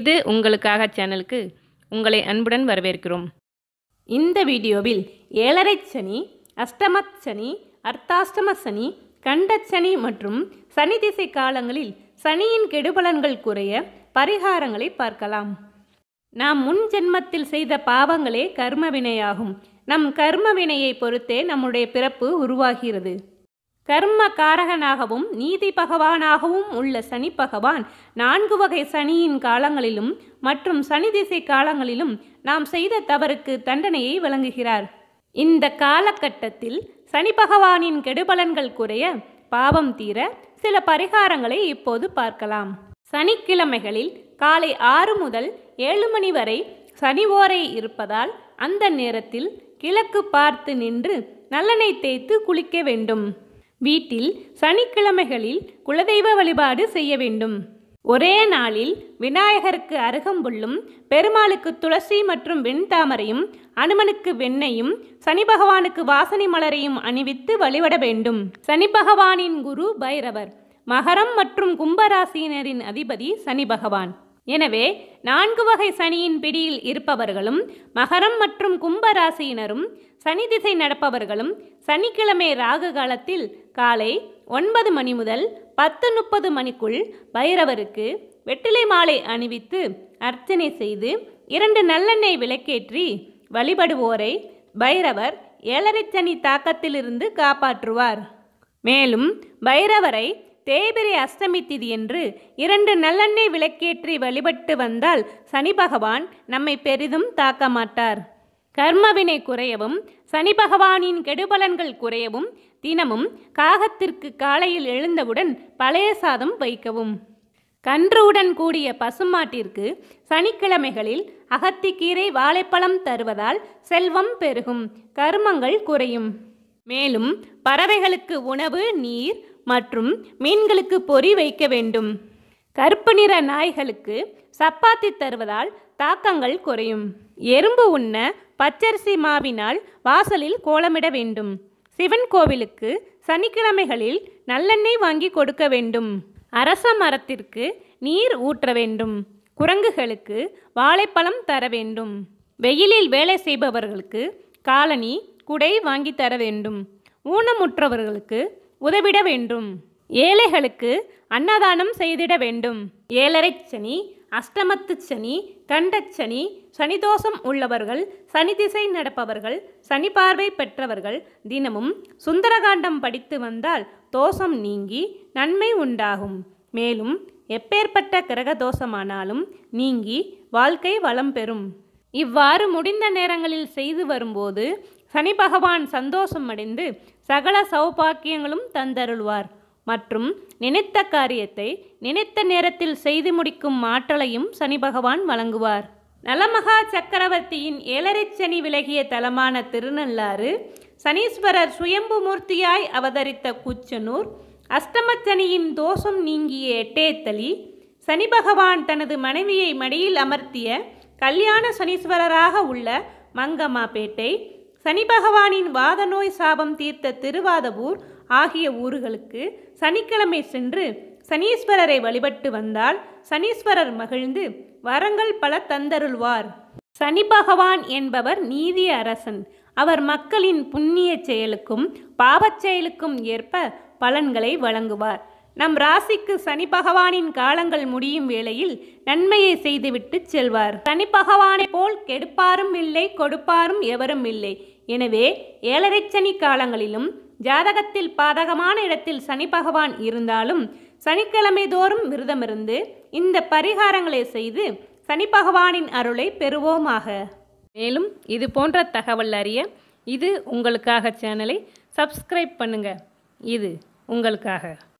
இது உங்களுக்காக சேனலுக்கு உங்களை அன்புடன் வரவேற்கிறோம் இந்த வீடியோவில் ஏழரை சனி அஷ்டமத் சனி அர்த்தாஷ்டம சனி சனி மற்றும் சனி திசை காலங்களில் சனியின் கெடுபலன்கள் குறைய பரிகாரங்களை பார்க்கலாம் நாம் முன் ஜென்மத்தில் செய்த பாவங்களே கர்ம வினையாகும் நம் கர்ம வினையை பொறுத்தே நம்முடைய பிறப்பு உருவாகிறது கர்ம காரகனாகவும் நீதி பகவானாகவும் உள்ள சனி பகவான் நான்கு வகை சனியின் காலங்களிலும் மற்றும் சனி திசை காலங்களிலும் நாம் செய்த தவறுக்கு தண்டனையை வழங்குகிறார் இந்த காலகட்டத்தில் சனி பகவானின் கெடுபலன்கள் குறைய பாவம் தீர சில பரிகாரங்களை இப்போது பார்க்கலாம் சனிக்கிழமைகளில் காலை ஆறு முதல் ஏழு மணி வரை சனி ஓரை இருப்பதால் அந்த நேரத்தில் கிழக்கு பார்த்து நின்று நல்லெண்ணெய் தேய்த்து குளிக்க வேண்டும் வீட்டில் சனிக்கிழமைகளில் குலதெய்வ வழிபாடு செய்ய வேண்டும் ஒரே நாளில் விநாயகருக்கு அருகம்புள்ளும் பெருமாளுக்கு துளசி மற்றும் வெண்தாமரையும் அனுமனுக்கு வெண்ணையும் சனி பகவானுக்கு வாசனை மலரையும் அணிவித்து வழிபட வேண்டும் சனி பகவானின் குரு பைரவர் மகரம் மற்றும் கும்பராசியினரின் அதிபதி சனி பகவான் எனவே நான்கு வகை சனியின் பிடியில் இருப்பவர்களும் மகரம் மற்றும் கும்ப ராசியினரும் சனி திசை நடப்பவர்களும் சனிக்கிழமை ராகு காலத்தில் காலை ஒன்பது மணி முதல் பத்து முப்பது மணிக்குள் பைரவருக்கு வெற்றிலை மாலை அணிவித்து அர்ச்சனை செய்து இரண்டு நல்லெண்ணெய் விளக்கேற்றி வழிபடுவோரை பைரவர் ஏழரை சனி தாக்கத்திலிருந்து காப்பாற்றுவார் மேலும் பைரவரை தேபிரி அஷ்டமி என்று இரண்டு நல்லெண்ணெய் விளக்கேற்றி வழிபட்டு வந்தால் சனி பகவான் நம்மை பெரிதும் தாக்க மாட்டார் கர்மவினை குறையவும் சனி பகவானின் கெடுபலன்கள் குறையவும் தினமும் காகத்திற்கு காலையில் எழுந்தவுடன் பழைய சாதம் வைக்கவும் கன்றுவுடன் கூடிய பசுமாட்டிற்கு சனிக்கிழமைகளில் அகத்திக்கீரை வாழைப்பழம் தருவதால் செல்வம் பெருகும் கருமங்கள் குறையும் மேலும் பறவைகளுக்கு உணவு நீர் மற்றும் மீன்களுக்கு பொறி வைக்க வேண்டும் கருப்பு நிற நாய்களுக்கு சப்பாத்தி தருவதால் தாக்கங்கள் குறையும் எறும்பு உண்ண பச்சரிசி மாவினால் வாசலில் கோலமிட வேண்டும் சிவன் கோவிலுக்கு சனிக்கிழமைகளில் நல்லெண்ணெய் வாங்கி கொடுக்க வேண்டும் அரச மரத்திற்கு நீர் ஊற்ற வேண்டும் குரங்குகளுக்கு வாழைப்பழம் தர வேண்டும் வெயிலில் வேலை செய்பவர்களுக்கு காலனி குடை வாங்கி தர வேண்டும் ஊனமுற்றவர்களுக்கு உதவிட வேண்டும் ஏழைகளுக்கு அன்னதானம் செய்திட வேண்டும் ஏழரை சனி அஷ்டமத்து சனி கண்டச்சனி சனிதோஷம் உள்ளவர்கள் சனி திசை நடப்பவர்கள் சனி பார்வை பெற்றவர்கள் தினமும் சுந்தரகாண்டம் படித்து வந்தால் தோஷம் நீங்கி நன்மை உண்டாகும் மேலும் எப்பேற்பட்ட கிரக தோஷமானாலும் நீங்கி வாழ்க்கை வளம் பெறும் இவ்வாறு முடிந்த நேரங்களில் செய்து வரும்போது சனி பகவான் சந்தோஷம் அடைந்து சகல சௌபாக்கியங்களும் தந்தருள்வார் மற்றும் நினைத்த காரியத்தை நினைத்த நேரத்தில் செய்து முடிக்கும் ஆற்றலையும் சனி பகவான் வழங்குவார் நலமகா சக்கரவர்த்தியின் ஏழரை சனி விலகிய தலமான திருநள்ளாறு சனீஸ்வரர் சுயம்பு மூர்த்தியாய் அவதரித்த கூச்சனூர் அஷ்டமச்சனியின் தோஷம் நீங்கிய எட்டேத்தலி சனி பகவான் தனது மனைவியை மடியில் அமர்த்திய கல்யாண சனீஸ்வரராக உள்ள மங்கம்மாபேட்டை சனி பகவானின் வாத நோய் சாபம் தீர்த்த திருவாதவூர் ஆகிய ஊர்களுக்கு சனிக்கிழமை சென்று சனீஸ்வரரை வழிபட்டு வந்தால் சனீஸ்வரர் மகிழ்ந்து வரங்கள் பல தந்தருள்வார் சனி பகவான் என்பவர் நீதி அரசன் அவர் மக்களின் புண்ணிய செயலுக்கும் பாவச் செயலுக்கும் ஏற்ப பலன்களை வழங்குவார் நம் ராசிக்கு சனி பகவானின் காலங்கள் முடியும் வேளையில் நன்மையை செய்துவிட்டு செல்வார் சனி பகவானை போல் கெடுப்பாரும் இல்லை கொடுப்பாரும் எவரும் இல்லை எனவே ஏழரை சனி காலங்களிலும் ஜாதகத்தில் பாதகமான இடத்தில் சனி பகவான் இருந்தாலும் சனிக்கிழமை தோறும் விரதமிருந்து இந்த பரிகாரங்களை செய்து சனி பகவானின் அருளை பெறுவோமாக மேலும் இது போன்ற தகவல் அறிய இது உங்களுக்காக சேனலை சப்ஸ்கிரைப் பண்ணுங்கள் இது உங்களுக்காக